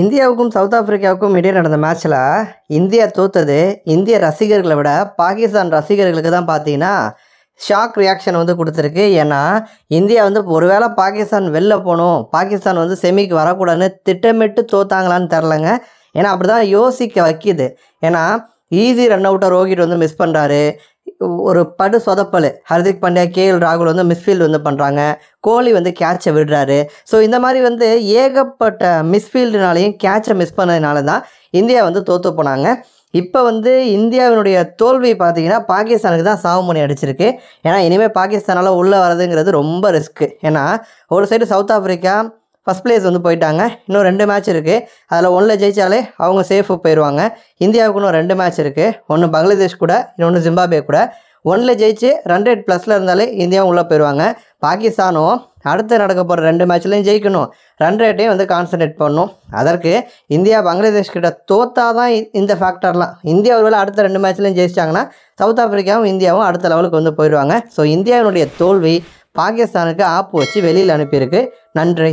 இந்தியாவுக்கும் சவுத் ஆப்பிரிக்காவுக்கும் இடையே நடந்த மேட்ச்சில் இந்தியா தோத்தது இந்திய ரசிகர்களை விட பாகிஸ்தான் ரசிகர்களுக்கு தான் பார்த்தீங்கன்னா ஷாக் ரியாக்ஷன் வந்து கொடுத்துருக்கு ஏன்னா இந்தியா வந்து ஒருவேளை பாகிஸ்தான் வெளில போகணும் பாகிஸ்தான் வந்து செமிக்கு வரக்கூடாதுன்னு திட்டமிட்டு தோத்தாங்களான்னு தெரிலங்க ஏன்னா அப்படி தான் யோசிக்க வைக்கிது ஏன்னா ஈஸி ரன் அவுட்டாக ரோஹித் வந்து மிஸ் பண்ணுறாரு ஒரு படு சொதப்பல் ஹர்திக் பாண்டியா கே எல் ராகுல் வந்து மிஸ்ஃபீல்டு வந்து பண்ணுறாங்க கோலி வந்து கேட்சை விடுறாரு ஸோ இந்த மாதிரி வந்து ஏகப்பட்ட மிஸ்ஃபீல்டுனாலையும் கேட்சை மிஸ் பண்ணதுனால தான் இந்தியா வந்து தோற்று போனாங்க இப்போ வந்து இந்தியாவினுடைய தோல்வி பார்த்தீங்கன்னா பாகிஸ்தானுக்கு தான் சாவு மணி அடிச்சிருக்கு ஏன்னா இனிமேல் பாகிஸ்தானால் உள்ளே வரதுங்கிறது ரொம்ப ரிஸ்க்கு ஏன்னா ஒரு side South Africa first place வந்து போயிட்டாங்க இன்னும் ரெண்டு மேட்ச் இருக்குது அதில் ஒன்றில் ஜெயித்தாலே அவங்க சேஃபு போயிடுவாங்க இந்தியாவுக்கு இன்னும் ரெண்டு மேட்ச் இருக்குது ஒன்று பங்களாதேஷ் கூட இன்னொன்று ஜிம்பாபே கூட ஒன்றில் ஜெயிச்சு ரெண்டு எட் ப்ளஸில் இருந்தாலே இந்தியாவும் உள்ளே போயிடுவாங்க பாகிஸ்தானும் அடுத்து நடக்க போகிற ரெண்டு மேட்ச்லையும் ஜெயிக்கணும் ரன் ரேட்டையும் வந்து கான்சன்ட்ரேட் பண்ணணும் அதற்கு இந்தியா பங்களாதேஷ் கிட்ட தோத்தா தான் இந்த ஃபேக்டர்லாம் இந்தியா ஒருவேளை அடுத்த ரெண்டு மேட்ச்லையும் ஜெயிச்சிட்டாங்கன்னா சவுத் ஆஃப்ரிக்காவும் இந்தியாவும் அடுத்த லெவலுக்கு வந்து போயிடுவாங்க ஸோ இந்தியாவினுடைய தோல்வி பாகிஸ்தானுக்கு ஆப்பு வச்சு வெளியில் அனுப்பியிருக்கு நன்றி